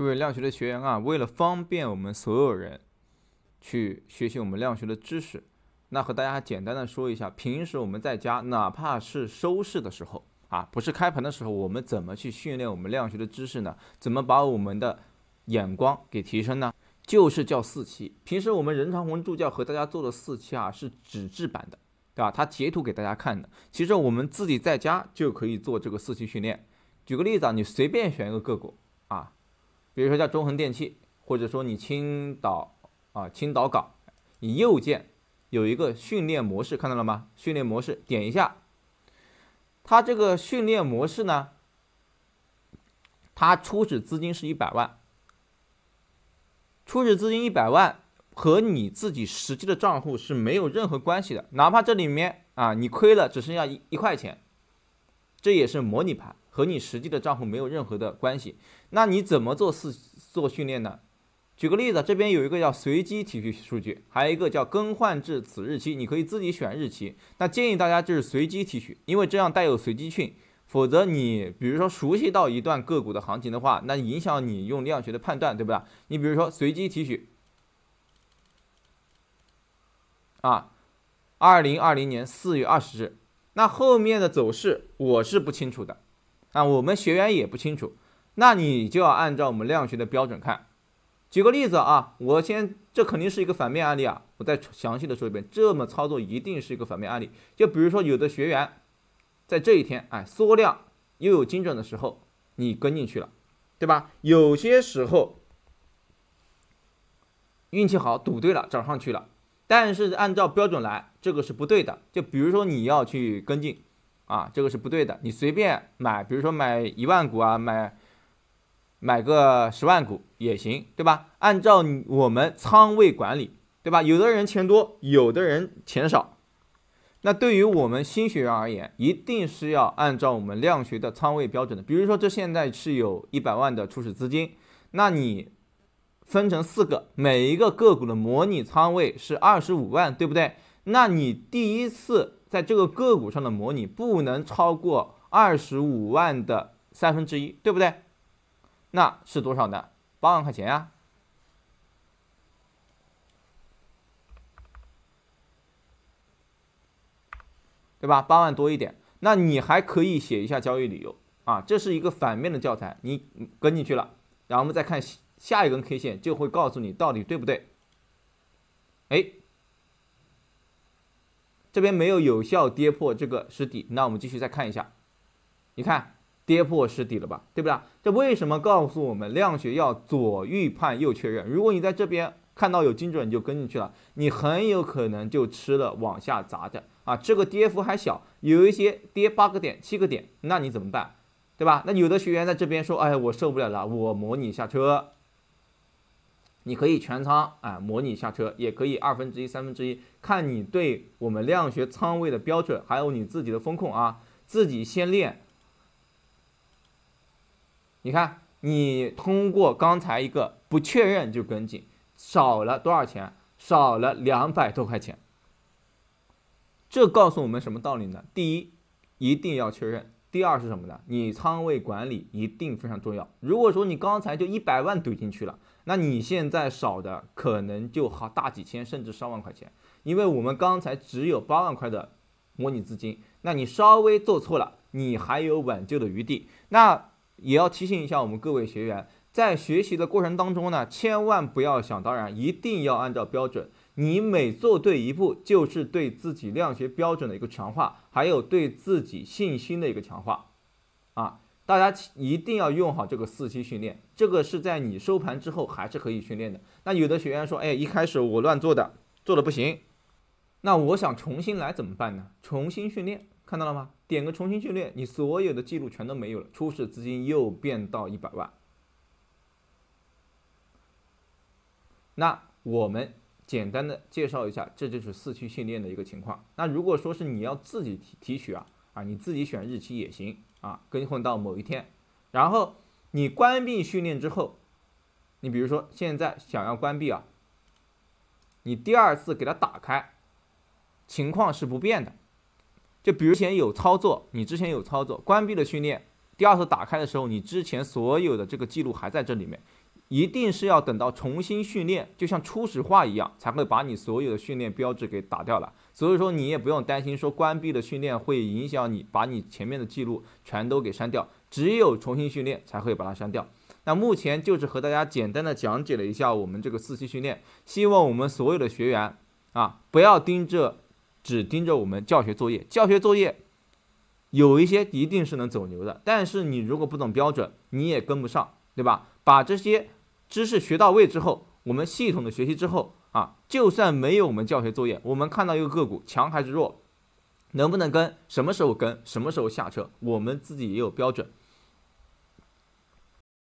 各位量学的学员啊，为了方便我们所有人去学习我们量学的知识，那和大家简单的说一下，平时我们在家哪怕是收市的时候啊，不是开盘的时候，我们怎么去训练我们量学的知识呢？怎么把我们的眼光给提升呢？就是叫四期。平时我们任长虹助教和大家做的四期啊是纸质版的，对吧？他截图给大家看的。其实我们自己在家就可以做这个四期训练。举个例子啊，你随便选一个个股。比如说叫中恒电气，或者说你青岛啊青岛港，你右键有一个训练模式，看到了吗？训练模式点一下，它这个训练模式呢，它初始资金是一百万，初始资金一百万和你自己实际的账户是没有任何关系的，哪怕这里面啊你亏了只剩下一一块钱。这也是模拟盘，和你实际的账户没有任何的关系。那你怎么做四做训练呢？举个例子，这边有一个叫随机提取数据，还有一个叫更换至此日期，你可以自己选日期。那建议大家就是随机提取，因为这样带有随机性。否则你比如说熟悉到一段个股的行情的话，那影响你用量学的判断，对吧？你比如说随机提取，啊，二零二零年四月二十日。那后面的走势我是不清楚的，啊，我们学员也不清楚，那你就要按照我们量学的标准看。举个例子啊，我先，这肯定是一个反面案例啊，我再详细的说一遍，这么操作一定是一个反面案例。就比如说有的学员在这一天，哎，缩量又有精准的时候，你跟进去了，对吧？有些时候运气好，赌对了，涨上去了。但是按照标准来，这个是不对的。就比如说你要去跟进，啊，这个是不对的。你随便买，比如说买一万股啊，买买个十万股也行，对吧？按照我们仓位管理，对吧？有的人钱多，有的人钱少。那对于我们新学员而言，一定是要按照我们量学的仓位标准的。比如说，这现在是有一百万的初始资金，那你。分成四个，每一个个股的模拟仓位是二十五万，对不对？那你第一次在这个个股上的模拟不能超过二十五万的三分之一，对不对？那是多少呢？八万块钱呀，对吧？八万多一点。那你还可以写一下交易理由啊，这是一个反面的教材，你跟进去了。然后我们再看。下一根 K 线就会告诉你到底对不对。哎，这边没有有效跌破这个实底，那我们继续再看一下。你看跌破实底了吧，对不对？这为什么告诉我们量学要左预判右确认？如果你在这边看到有精准就跟进去了，你很有可能就吃了往下砸的啊。这个跌幅还小，有一些跌八个点、七个点，那你怎么办？对吧？那有的学员在这边说，哎，我受不了了，我模拟下车。你可以全仓哎，模拟下车，也可以二分之一、三分之一，看你对我们量学仓位的标准，还有你自己的风控啊，自己先练。你看，你通过刚才一个不确认就跟进，少了多少钱？少了两百多块钱。这告诉我们什么道理呢？第一，一定要确认。第二是什么呢？你仓位管理一定非常重要。如果说你刚才就一百万怼进去了，那你现在少的可能就好大几千甚至上万块钱，因为我们刚才只有八万块的模拟资金，那你稍微做错了，你还有挽救的余地。那也要提醒一下我们各位学员，在学习的过程当中呢，千万不要想当然，一定要按照标准。你每做对一步，就是对自己量学标准的一个强化，还有对自己信心的一个强化。啊，大家一定要用好这个四期训练，这个是在你收盘之后还是可以训练的。那有的学员说，哎，一开始我乱做的，做的不行，那我想重新来怎么办呢？重新训练，看到了吗？点个重新训练，你所有的记录全都没有了，初始资金又变到一百万。那我们。简单的介绍一下，这就是四驱训练的一个情况。那如果说是你要自己提提取啊，啊，你自己选日期也行啊，更换到某一天。然后你关闭训练之后，你比如说现在想要关闭啊，你第二次给它打开，情况是不变的。就比如前有操作，你之前有操作关闭了训练，第二次打开的时候，你之前所有的这个记录还在这里面。一定是要等到重新训练，就像初始化一样，才会把你所有的训练标志给打掉了。所以说你也不用担心说关闭的训练会影响你把你前面的记录全都给删掉，只有重新训练才会把它删掉。那目前就是和大家简单的讲解了一下我们这个四期训练，希望我们所有的学员啊不要盯着只盯着我们教学作业，教学作业有一些一定是能走牛的，但是你如果不懂标准，你也跟不上，对吧？把这些。知识学到位之后，我们系统的学习之后啊，就算没有我们教学作业，我们看到一个个股强还是弱，能不能跟，什么时候跟，什么时候下车，我们自己也有标准。